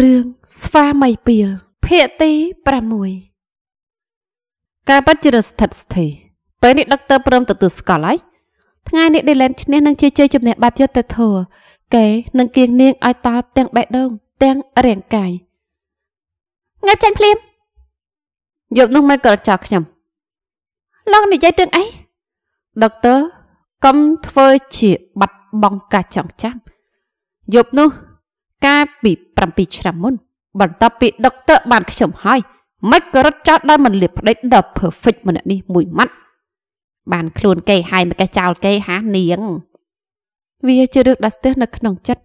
រឿងស្វាមីពីលភាគទី6ការប៉ັດជារស្ថិតស្ថេពេលនេះដុកទ័រព្រមទទួលស្គាល់ហើយថ្ងៃនេះដេឡែនឈ្នះនឹងជាជ័យជំនះបែបយុទ្ធធរគេនឹងគៀងនាងឲ្យតាល់ទាំងបេះដូង ទាំងរាងកាយងាប់ចាញ់ភ្លាមយប់នោះមិនក៏ចោលខ្ញុំលោកនិយាយរឿងអីដុកទ័រកុំធ្វើជាបាត់បង់ការចង់ចាំយប់នោះកាលពី7ឆ្នាំមុនបន្ទាប់ពីដុកទ័របានខ្ញុំហើយមិនក៏រត់ចោលដោយមិនលៀបផ្ដេចដល់ perfect ម្នាក់នេះមួយម៉ាត់ បានខ្លួនគេហើយមកកេះចោលគេហានាង វាជារឿងដាស់ទះនៅ ក្នុងចិត្ត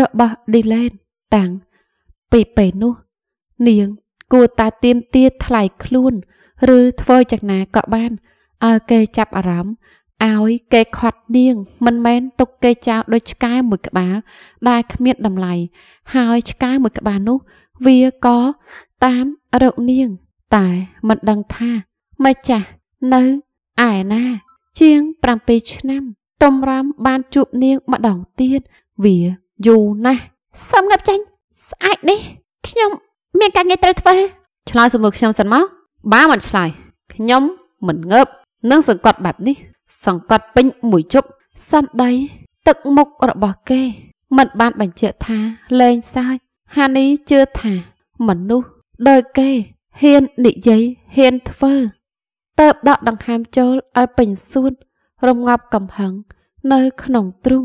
របស់ Dylan តាំងពីពេលនោះនាងគួរតែទៀមទាថ្លៃខ្លួន ឬធ្វើយ៉ាងណាក៏បានឲ្យគេចាប់អារម្មណ៍ឲ្យគេខត់នាង មិនមែនទុកគេចោលដូចឆ្កែមួយក្បាល ដែលគ្មានតម្លៃហើយឆ្កែមួយក្បាលនោះ វាក៏តាមរកនាង តែមិនដឹងថាមិនចាស់នៅឯណា ជាង7ឆ្នាំតំរាមបានជួបនាងម្ដងទៀតវាយូរណាស់សំងាប់ចាញ់ស្អាតនេះខ្ញុំមានការងារត្រូវធ្វើ ឆ្លើយសំណួរខ្ញុំសិនមកបើមិនឆ្លើយខ្ញុំមិនងើបនឹងសង្កត់បែបនេះសង្កត់ពេញមួយជប់សំដី ទឹកមុខរបស់គេ មិនបានបញ្ជាក់ថាលែងសើចហានីជឿថាមនុស្សដោយគេហ៊ាននិយាយហ៊ានធ្វើទៅដកដង្ហើមចូលឲ្យពេញសួនរងាប់កំហឹង នៅក្នុងទ្រូង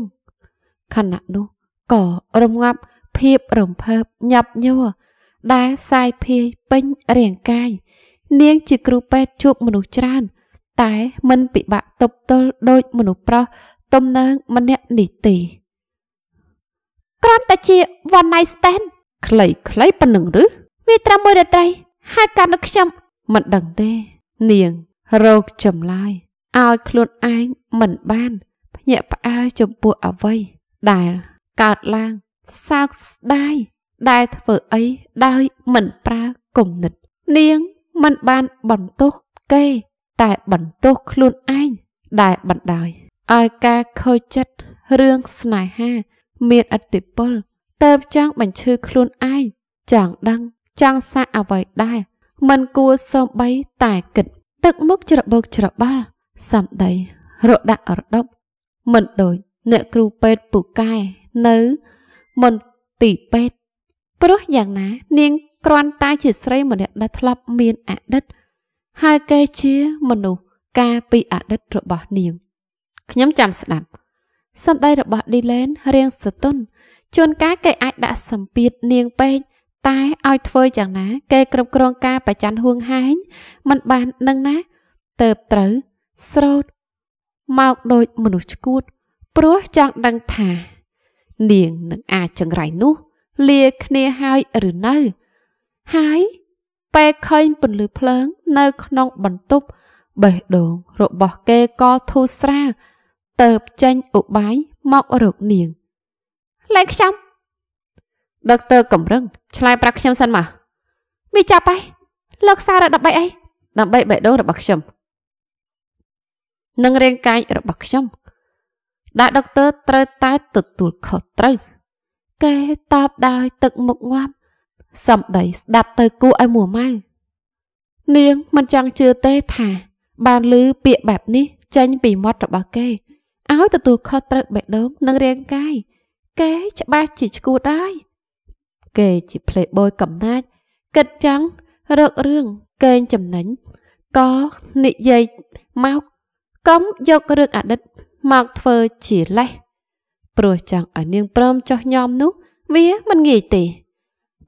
ខណៈនោះក៏រងាប់ភាពរំភើបញាប់ញ័រដែលសាយភាយពេញរាងកាយនាង ជាគ្រូពេទ្យជួបមនុស្សច្រើនតែមិនពិបាកទប់ទល់ដូចមនុស្សប្រុសទំនើងម្នាក់នេះទេគ្រាន់តែជា one night stand ខ្លីៗប៉ុណ្ណឹងឬវាត្រឹមមួយរាត្រីហើយកាលនោះខ្ញុំមិនដឹងទេ នាងរោគចម្លើយឲ្យខ្លួនឯងមិនបានភ្ញាក់ផ្អើលចំពោះអ្វីដែលកើតឡើងសោកស្ដាយដែលធ្វើអីដោយមិនប្រើគំនិត នាងមិនបានបន្ទោសគេតែបន្ទោសខ្លួនឯងដែលបណ្ដោយឲ្យការខូចចិត្តរឿងស្នេហា មានអតិពលតើបចង់បញ្ឈឺខ្លួនឯងចង់ដឹងចង់សាកអ្វីដែរមិនគួរសូម្បីតែគិត ទឹកមុខច្របូកច្របល់សំដីរដាក់រដប់មិនដូចអ្នកគ្រូពេទ្យពូកែនៅមន្ទីរពេទ្យព្រោះយ៉ាងណា នាងគ្រាន់តែជាស្រីម្នាក់ដែលធ្លាប់មានអតីតហើយគេជាមនុស្សការពីអតីតរបស់នាងខ្ញុំចាំស្ដាប់សម្ដីរបស់ឌីឡែនរៀងសតុនជួនកាលគេអាចដាក់សម្ពាធនាងពេកតែឲ្យធ្វើយ៉ាងណាគេគ្រប់គ្រងការប្រច័ណ្ឌហួងហែងมันបាននឹងណាទៅត្រូវស្រោតមកដូចមនុស្សឈួតព្រោះចង់ដឹងថា នាងនឹងអាចចង្រៃនោះ លាគ្នាហើយឬនៅហើយពេលឃើញពន្លឺភ្លើង នៅ ក្នុងបន្ទប់បេះដូងរបស់គេក៏ធូរស្រាលទៅចេញឧបាយមករកនាងលែងខ្ញុំដុកទ័រកំរឹងឆ្លើយប្រាប់ខ្ញុំសិនមកវាចាប់ហើយលោកសារដើម្បីអីដើម្បីបេះដូងរបស់ខ្ញុំនិងរាងកាយរបស់ខ្ញុំដែលដុកទ័រត្រូវតែទទួលខុសត្រូវគេតបដោយទឹកមុខងាប់សម្ដីស្ដាប់ទៅគួរឲ្យមួម៉ៅនាងមិនចង់ជឿទេថាបានឮពាក្យបែបនេះចេញពីមាត់របស់គេឲ្យទទួលខុសត្រូវបេះដូងនិងរាងកាយ គេច្បាស់ជាឈួតដែរគេជាផ្លេបយកំណាចគិតចង់រករឿងកេងចំណេញក៏និយាយមកកំយករឿងអតីតមកធ្វើជាលេសព្រោះចង់ឲ្យនាងព្រមចោះញោមនោះ វាមិនងាយទេ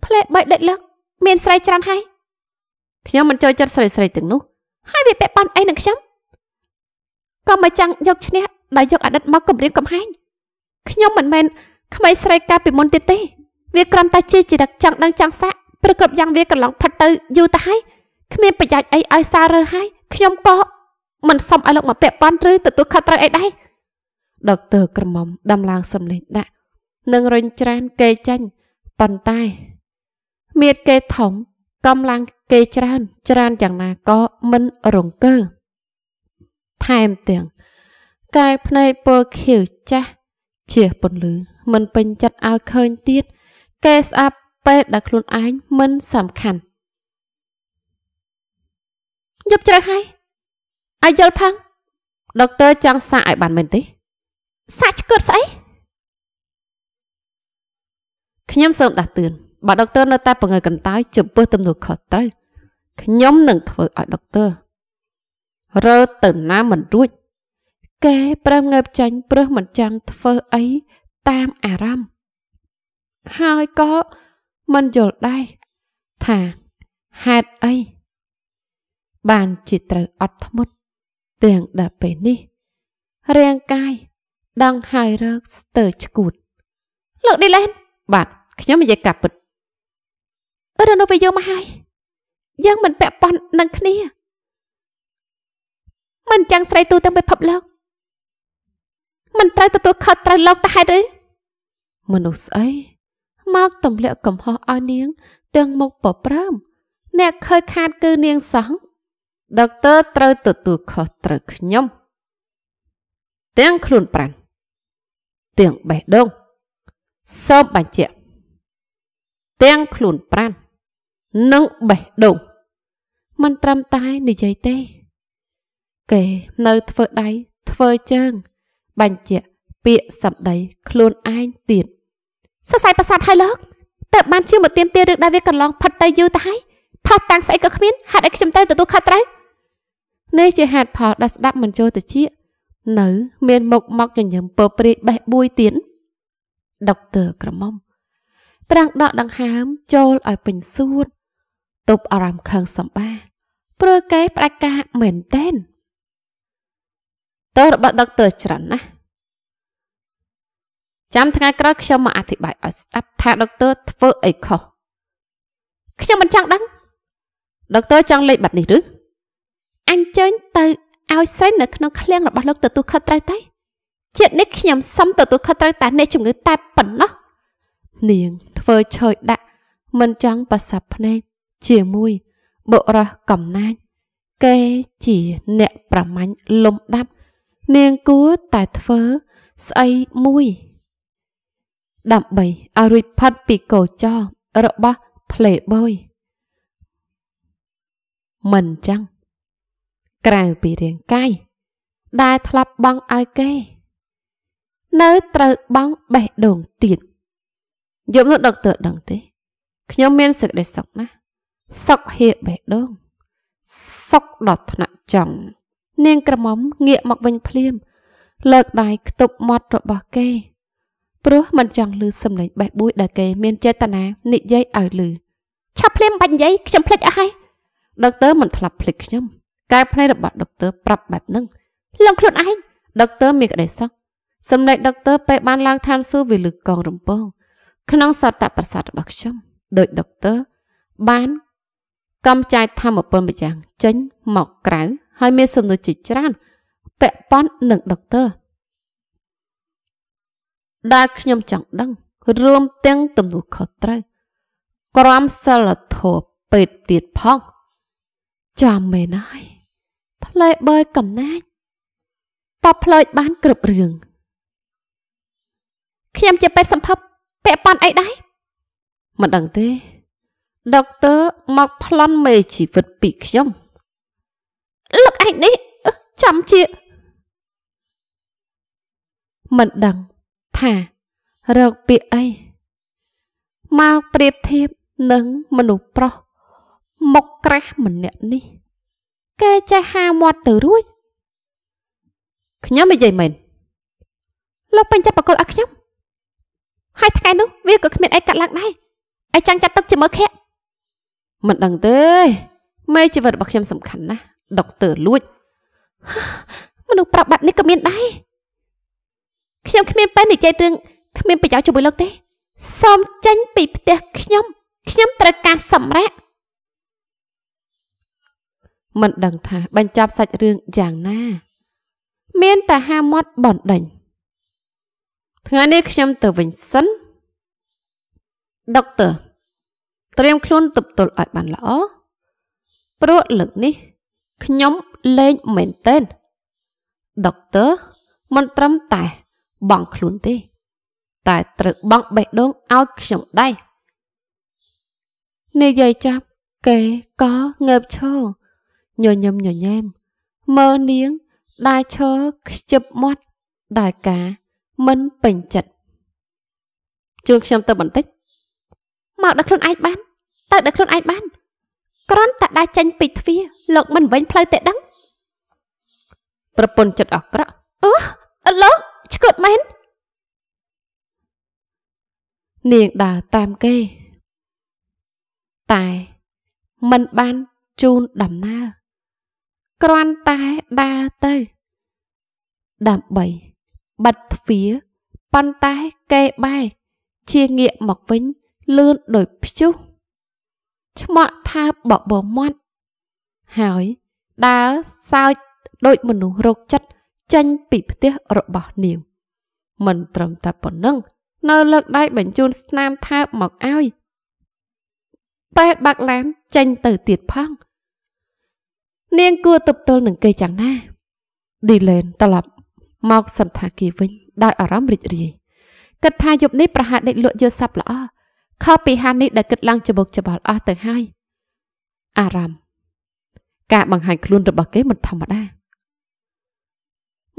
ផ្លែបីដេចលឹកមានស្រីច្រើនហើយខ្ញុំមិនចូលចិត្តស្រីស្រីទាំងនោះហើយវាពាក់ប៉ុនអីនឹងខ្ញុំក៏មិនចង់យកឈ្នះដោយយកអតីតមកគំរាមកំហែងខ្ញុំមិនមែនក្មេងស្រីកាលពីមុនទៀតទេវាគ្រាន់តែជាចរិតចង់ដឹងចង់សាក់ប្រកបយ៉ាងវាកន្លងផុតទៅយូរទៅហើយគ្មានប្រយោជន៍អីឲ្យសាររើហើយខ្ញុំក៏មិនសុំឲ្យលោកមកពាក់ប៉ុនឬទទួលខុសត្រូវអីដែរដុកទ័រក្រមុំដំឡើងសំលេងដាក់នឹងរញច្រានកេចាញ់ប៉ុន្តែមានគេធំកម្លាំងគេច្រើនច្រើនយ៉ាងណាក៏មិនរង្គើ ថែមទាំងកាយភ្នែកពណ៌ខៀវចាស់ជាពន្លឺមិនពេញចិត្តឲ្យឃើញទៀតគេស្អាប់ពេលដែលខ្លួនឯងមិនសំខាន់យប់ជ្រៅហើយអាយយល់ផឹងដុកទ័រចង់សាកឲ្យបានមែនទេ សាកឆ្កឹតស្អីខ្ញុំសូមដាស់តឿនបើដុកទ័រនៅតែបង្ហើយកន្តើយចំពោះទំនួលខុសត្រូវខ្ញុំនឹងធ្វើឲ្យដុកទ័ររើទៅណាមិនរួចកែប្រឹងងើបចាញ់ព្រឹសមិនចង់ធ្វើអីតាមអារម្មណ៍ហើយក៏មិនយល់ដែរថាហេតុអីបានជាត្រូវអត់ធ្មត់ទាំងដល់ពេលនេះ រាងកាយដងហើយរើកស្ទើរឈួតលោកឌីឡែន បាទខ្ញុំនិយាយកាប់ពិតរនុពេលយើងមកហើយយើងមិនពាក់ព័ន្ធនឹងគ្នាមិនចាំងស្រីទូទាំងពិភពលោកមិនត្រូវទទួលខុសត្រូវលោកតែហេតុឬមនុស្សស្អីមកទម្លាក់កំហុសឲ្យនាងទាំងមុខប្រប្រាំអ្នកខើខាតគឺនាងសោះដុកទ័រត្រូវទទួលខុសត្រូវខ្ញុំ ទាំងខ្លួនប្រាណទាំងបេះដូងសូមបញ្ជាក់ទាំងខ្លួនប្រាណនិងបេះដូងមិនត្រឹមតែនិយាយទេគេនៅធ្វើដៃធ្វើជើងបញ្ជាក់ពាក្យសម្ដីខ្លួនឯងទៀតសរសៃប្រសាទហើយលោកតើបានជាមកទៀមទារឿងដែលវាកន្លងផុតទៅយូរទៅហើយផុសតាំងស្អីក៏គ្មានហេតុអីខ្ញុំទៅទទួលខុសត្រូវនេះជាហេតុផលដែលស្ដាប់មិនចូលទៅជានៅ មានមុខមកញញឹមពើព្រាយបេះបួយទៀតដុកទ័រក្រមុំត្រង់ដកដង្ហើមចូលឲ្យពេញសួតទប់អារម្មណ៍ខឹងសម្បា ព្រោះគេផ្ដាច់ការមែនតែនតើរបស់ដុកទ័រច្រើនណាស់ចាំថ្ងៃក្រោយខ្ញុំមកអធិប្បាយឲ្យស្ដាប់ថាដុកទ័រធ្វើអីខុសខ្ញុំមិនចង់ដឹងដុកទ័រចង់លេខបាត់នេះឬអញ្ជើញទៅឲ្យសេននៅក្នុងឃ្លាំងរបស់លោកទទួលខិតត្រូវតែជាតិនេះខ្ញុំសុំទទួលខិតត្រូវតែអ្នកជំងឺតែប៉ុណ្ណោះនាងធ្វើឆើយដាក់មិនចង់ប្រសាប់ភ្នែកជាមួយបុរសកំណាចគេជាអ្នកប្រមាញ់លំដាប់ នាងគួរតែធ្វើ ស្អីមួយ ដើម្បីឲ្យរួចផុតពីកោចររបស់ Playboy មិនចឹងក្រៅពីរាងកាយដែលធ្លាប់បងឲ្យគេនៅត្រូវបងបេះដូងទៀតយប់នោះដុកទ័រដឹងទេ ខ្ញុំមានសេចក្តីសុខណាស់សុកហៀកបេះដូងសុកដល់ថ្នាក់ចង់នាងក្រមុំងាកមកវិញភ្លាម លើកដៃខ្ទប់មាត់របស់គេព្រោះមិនចង់ឮសំឡេងបេះបួយដែលគេ មានចេតនានិយាយឲ្យឮឆាប់ភ្លាមបាញ់និយាយខ្ញុំភ្លេចអស់ហើយដុកទ័រមិនធ្លាប់ភ្លេចខ្ញុំកែភ្នែករបស់ដុកទ័រប្រាប់បែបហ្នឹងលងខ្លួនឯងដុកទ័រមានក្តីសោកសំឡេងដុកទ័រពេលបានឡើងឋានសួគ៌វាលឺកងរំពង ក្នុងសតតប្រសាទរបស់ខ្ញុំដោយដុកទ័របានកំចាយធម្មពលម្យ៉ាងចេញមកក្រៅហើយមានសំណួរជាច្រើនពាក់ព័ន្ធនឹងដុកទ័រដែលខ្ញុំចង់ដឹងរួមទាំងទំនួលខុសត្រូវក្រមសិលធម៌ពេតទៀតផងចាំមែនហើយផ្លែបើកំណាចប៉ផ្លើចបានគ្រប់រឿងខ្ញុំជាពេទ្យសម្ភពពាក់ប៉ុនអីដែរមិនដឹងទេដុកទ័រមកប្លន់មេជីវិតពីខ្ញុំលឹកឯងនេះចាំជាមិនដឹងថារកពាក្យអីមកប្រៀបធៀបនឹងមនុស្សប្រុសមុខក្រាស់ម្នាក់នេះគេចេះហាមាត់ទៅរួចខ្ញុំនិយាយមែនលោកពេញចិត្តបកលឲ្យខ្ញុំហើយថ្ងៃនោះវាក៏គ្មានអីកាត់ឡើងដែរឯងចង់ចាត់ទុកជាមួយខែមិនដឹងទេមេជីវិតរបស់ខ្ញុំសំខាន់ណាស់ដុកទ័រលួចមនុស្សប្រាប់បាត់នេះក៏មានដែរខ្ញុំគ្មានពេលនិយាយរឿងគ្មានប្រយោជន៍ជាមួយលោកទេសូមចេញពីផ្ទះខ្ញុំខ្ញុំត្រូវការសម្រាកមិនដឹងថាបញ្ចប់សាច់រឿងយ៉ាងណា មានតែហាមាត់បនដេញថ្ងៃនេះខ្ញុំទៅវិញសិនដុកទ័រត្រៀមខ្លួនទប់ទល់ឲ្យបានល្អព្រោះលើកនេះខ្ញុំលេងមែនទែនដុកទ័រមិនត្រឹមតែបងខ្លួនទេតែត្រូវបងបេះដូងឲ្យខ្ញុំដែរនិយាយចាប់គេក៏ងើបឈរញញឹមញញែមមើលនាងដែលឈរខ្ជិបមាត់ដែលការមិនពេញចិត្តជួយខ្ញុំទៅបន្តិចមកដល់ខ្លួនឯងបានទៅដល់ខ្លួនឯងបានគ្រាន់តែដើរចេញពីទ្វារលោកមិនវិញផ្លូវទេដឹងប្រពន្ធចិត្តអក្រក់អូលោកឈួតមែននាងដើរតាមគេតែมันបានជូនដំណើរគ្រាន់តែដើរទៅដើម្បីបិទទ្វារប៉ុន្តែគេបែរជាងាកមកវិញលឿនដោយព្យុះឆ្មក់ថើបបបមាត់ហើយដើរសើចដូចមនុស្សរោគចិត្តចេញពីផ្ទះរបស់នាងមិនត្រឹមតែប៉ុណ្ណឹងនៅលើកដៃបញ្ជូនស្នាមថើបមកឲ្យពេទ្យបាក់ឡានចេញទៅទៀតផង នាងគួរទប់ទល់នឹងគេយ៉ាងណាឌីឡែនត្រឡប់មកសន្តាគារវិញដោយអារម្មណ៍រីករាយគិតថាយប់នេះប្រហែលដេកលក់យកសັບល្អខុសពីហាននេះដែលគិតឡើងច្បុកច្បល់អស់ទៅហើយអារម្មណ៍ការបង្ហាញខ្លួនរបស់គេមិនធម្មតា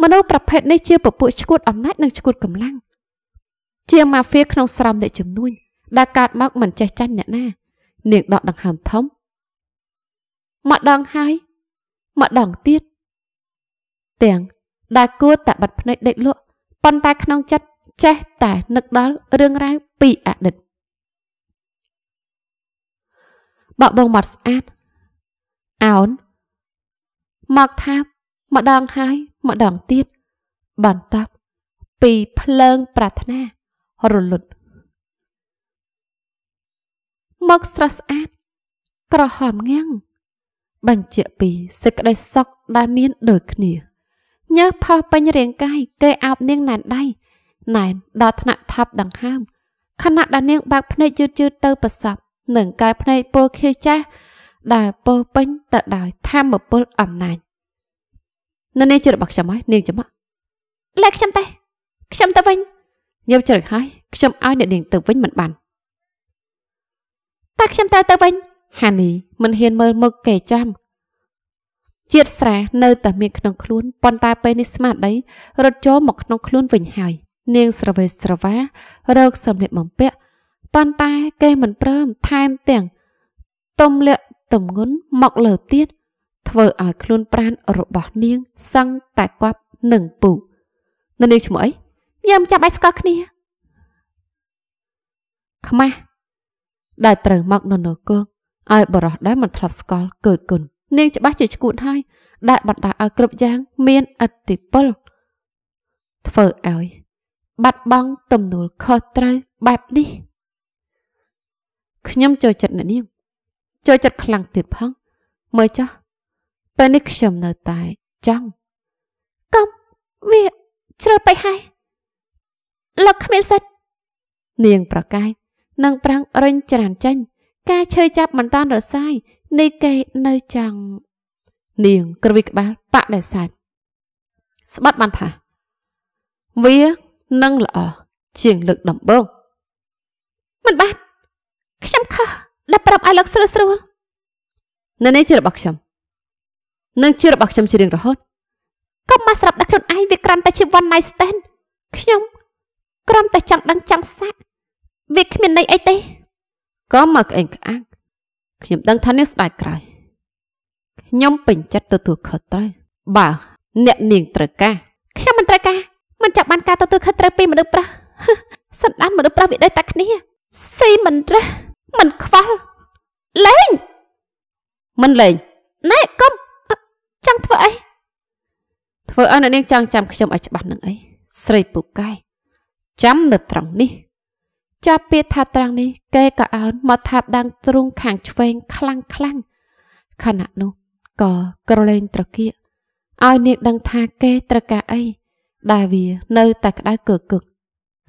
មនុស្សប្រភេទនេះជាពពួកឈួតអំណាចនិងឈួតកម្លាំងជាម៉ាហ្វៀក្នុងស្រោមអ្នកជំនួញដែលកើតមកមិនចេះចាញ់អ្នកណានាងដកដង្ហើមធំម្ដងហើយម្ដងទៀតទាំងដែលគួរតែបិទភ្នែកដេកលក់ប៉ុន្តែក្នុងចិត្តចេះតែនឹកដល់រឿងរ៉ាវពីអតីតបក់បងមាត់ស្អាតអោនមកថាម្ដងហើយម្ដងទៀតបន្ទាប់ពីភ្លើងប្រាថ្នារលត់មកស្រស់ស្អាតក្រហមងាំងបញ្ជាក់ពីសេចក្តីសុខដែលមានដូចគ្នាញើសផុសពេញរាងកាយគេអោបនាងណែនដៃណែនដល់ថ្នាក់ថប់ដង្ហើមខណៈដែលនាងបើកភ្នែកយឺតៗទៅប្រសពនិងកែភ្នែកពលខៀវចាស់ដែលពោពេញទៅដោយធម៌ពលអំណាចនៅនេះជារបស់ខ្ញុំហើយនាងចាំលែខ្ញុំទេខ្ញុំទៅវិញញឹមជ្រឹកហើយខ្ញុំឲ្យអ្នកនាងទៅវិញមិនបានតែខ្ញុំតែទៅវិញ ហានីមិនហ៊ានមើលមុខគេចាំ ជាតិស្រានៅតែមានក្នុងខ្លួនប៉ុន្តែពេលនេះស្មារតីរត់ចូលមកក្នុងខ្លួនវិញហើយ នាងស្រវេស្រវារកសម្លៀកបំពាក់ប៉ុន្តែគេមិនព្រមថែមទាំងទំលាក់ទំងន់មកលើទៀតធ្វើឲ្យខ្លួនប្រានរបស់នាងសឹងតែគប់នឹងពុះនៅនាងឈ្មោះអីយើងចាប់ឯស្គាល់គ្នាខ្មាស់ដែលត្រូវមកនៅនគរឲ្យបរោះដែលមិនធ្លាប់ស្គាល់គឺគុណនាងច្បាស់ជាឈួតហើយដែលបណ្ដាឲ្យគ្រប់យ៉ាងមានអតិពល ធ្វើឲ្យបាត់បង់ទំនួលខុសត្រូវបែបនេះខ្ញុំចូលចិត្តអ្នកនាង ចូលចិត្តខ្លាំងទៀតផងមើលចុះពេលនេះខ្ញុំនៅតែចង់កំវាជ្រើពេកហើយលោកគ្មានសិទ្ធនាងប្រកាយនិងប្រាំងរិញច្រានចាញ់ការឈឺចាប់មិនតាន់រសាយនៃគេនៅចង់នាងគ្រវីក្បាលបដិសេធស្បាត់បានថា វានឹងល្អជាងលើកដំបូងមិនបានខ្ញុំខុសដែលប្រាប់ឲ្យលោកស្រួលស្រួលនៅនេះជារបស់ខ្ញុំនឹងជារបស់ខ្ញុំជារៀងរហូតកុំមកស្រាប់ដល់ខ្លួនឯងវាក្រាន់តែជា one night stand ខ្ញុំក្រាន់តែចង់ដឹងចង់សាក់វាគ្មានន័យអីទេកុំមកក្អេងក្អាក់ខ្ញុំដឹងថានាងស្ដាច់ក្រោយខ្ញុំពេញចិត្តទទួលខុសត្រូវបើអ្នកនាងត្រូវការខ្ញុំមិនត្រូវការមិនចាប់បានការទទួលខុសត្រូវពីមនុស្សប្រុសសន្តានមនុស្សប្រុសវាដូចតែគ្នាស៊ីមិនរើសមិនខ្វល់លេងមិនលេងណែកុំចង់ធ្វើអីធ្វើឲ្យអ្នកនាងចង់ចាំខ្ញុំឲ្យច្បាស់នឹងអីស្រីពូកែចាំនៅត្រង់នេះចាប់ពាក្យថាត្រង់នេះគេក៏អើនមកថាដាំងទ្រូងខាងឆ្វេង ខ្លាំងខ្លាំងខណៈនោះក៏ក្រឡេងត្រគៀកឲ្យនាងដឹងថាគេត្រូវការអីដែលវានៅតែក្តៅគើកឹក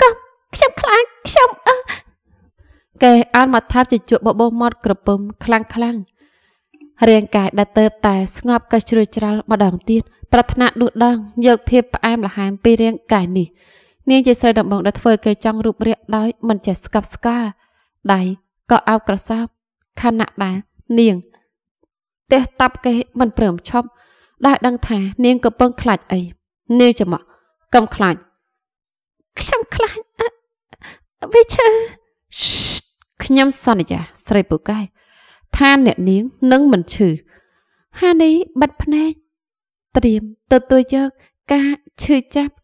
កំខ្ញុំខ្លាចខ្ញុំអឺកេះអានមកថាបជជក់បបោមាត់ក្រពឹមខ្លាំងខ្លាំងរាងកាយដែលទៅបតែស្ងប់ក៏ជ្រឿច្រាលម្ដងទៀតប្រាថ្នាដួសដងយកភាពផ្អែមល្ហែមពីរាងកាយនេះ នាងជាស្រីដំបងដែលធ្វើគេចង់រូបរាងដោយមិនចេះស្កប់ស្កាល់ដៃក៏អោបក្រសាប់ខណៈដែលនាងទះតាប់គេមិនព្រមឈប់ដែលដឹងថានាងកំពុងខ្លាចអីនាងចំអកកំខ្លាចខ្ញុំខ្លាចវាឈឺខ្ញុំសន្យាស្រីពូកែ ថាអ្នកនាងនឹងមិនឈឺហានីបិទភ្នែកត្រៀមទទួលយកការឈឺចាប់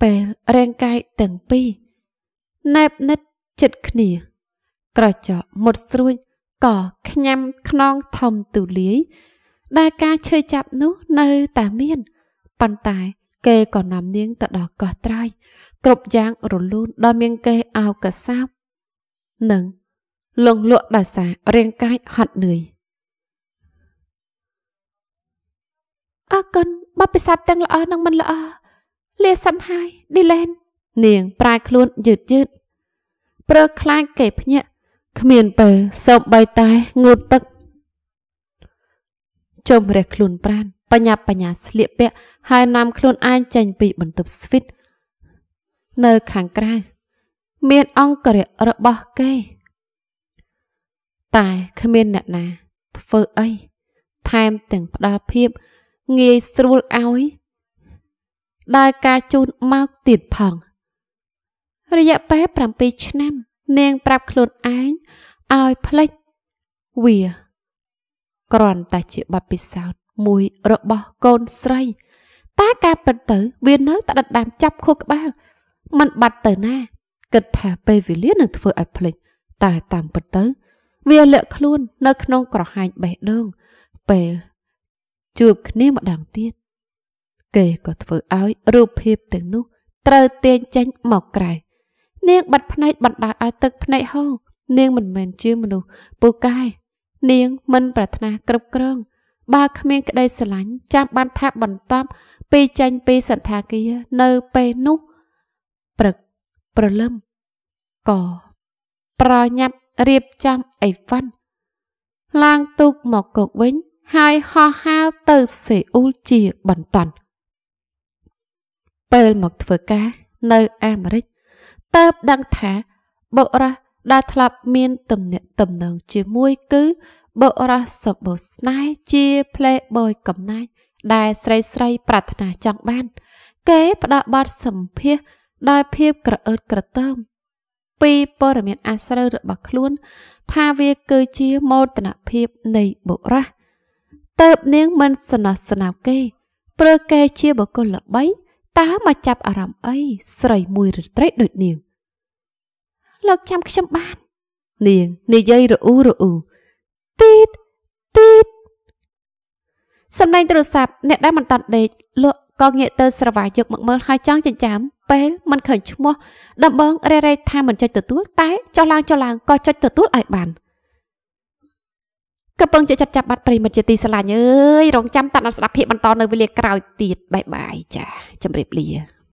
ពេលរាងកាយទាំងពីរណែបណិតចិត្តគ្នាក្រចកមុតស្រួចក៏ខ្ញាំខ្នងធំទូលាយដែលការឈឺចាប់នោះនៅតែមានប៉ុន្តែគេក៏នាំនាងទៅដល់កោះត្រៃគ្រប់យ៉ាងរលូនដល់មានគេអោកសោបនិងលងលក់ដោយសាររាងកាយហត់នឿយអរគុណបបិសាទទាំងល្អនិងមិនល្អលាសិនហើយឌីឡែននាងប្រែខ្លួនយឺតយឺតព្រើខ្លាចគេភ្ញាក់គ្មានពើសូមបីតែងូតទឹកចំរះខ្លួនប្រានបញ្ញាបញ្ញាស្លៀកពាក់ហើយនាំខ្លួនឯងចេញពីបន្ទប់ស្វីតនៅខាងក្រៅមានអង្គរៈរបស់គេតែគ្មានអ្នកណាធ្វើអីថែមទាំងផ្ដល់ភាពងាយស្រួលឲ្យ ដោយការជូនមកទៀតផង រយៈពេល7ឆ្នាំ នាងប្រាប់ខ្លួនឯងឲ្យផ្លិចវាគ្រាន់តែជាបទពិសោធន៍មួយរបស់កូនស្រីតែការពិតទៅវានៅតែដិតដាមចាប់ខួរក្បាលมันបាត់ទៅណាគិតថាពេលវេលានឹងធ្វើឲ្យផ្លេចតែតាមពិតទៅវាលាក់ខ្លួននៅក្នុងក្រហាយបេះដូងពេលជួបគ្នាម្ដងទៀតគេក៏ធ្វើឲ្យរូបភាពទាំងនោះ ត្រូវទាញចេញមកក្រៅនាងបាត់ភ្នែកបណ្ដោយឲ្យទឹកភ្នែកហូរនាងមិនមែនជាមនុស្សពូកែ នាងមិនប្រាថ្នាគ្រប់គ្រងបើគ្មានក្តីស្រឡាញ់ចាំបានថាបន្ទាប់ពីចាញ់ពីសន្តាគារនៅពេលនោះព្រឹកព្រលឹមក៏ប្រញាប់រៀបចំអីវ៉ាន់ឡើងទូកមកគោកវិញហើយហោះហើរទៅសេអ៊ូលជាបន្តន់ពេលមកធ្វើការនៅអាមេរិកតើបដឹងថាបុរសដែលធ្លាប់មាន ទំនាក់ទំនងជាមួយគឺបុរសសម្បូរស្នេហ៍ជា playboy កំណាយដែលស្រីស្រី ប្រាថ្នាចង់បាន គេផ្ដោតបាត់សម្ភារដោយភាពក្រអឺតក្រទើមពីព័ត៌មាន អាស្រូវរបស់ខ្លួន ថាវាគឺជាមោទនភាពនៃបុរសតើបនាងមិនสนះស្នៅគេព្រោះគេជាបុគ្គលល្បីតើមកចាប់អារម្មណ៍អីស្រីមួយរត្រីដូចនាងលោកចាំខ្ញុំបាននាងនិយាយរអ៊ូរអ៊ូទីតទីតសំឡេងទូរស័ព្ទអ្នកដែលមិនតាត់ដេកលក់ក៏ងាកទៅស្រវាយកមកមើលហើយចង់ចិញ្ចាមពេលមិនឃើញឈ្មោះដំបងរេរេថាមិនចុចទទួលតែចុះឡើងចុះឡើងក៏ចុចទទួលឲ្យបានកំពុងជាចាប់ចាប់បាត់ប្រិមិត្តជាទីស្រឡាញ់អើយរងចាំតាត់អត់ស្ដាប់ភាពបន្តនៅវេលាក្រោយទៀតបាយបាយចាជម្រាបលា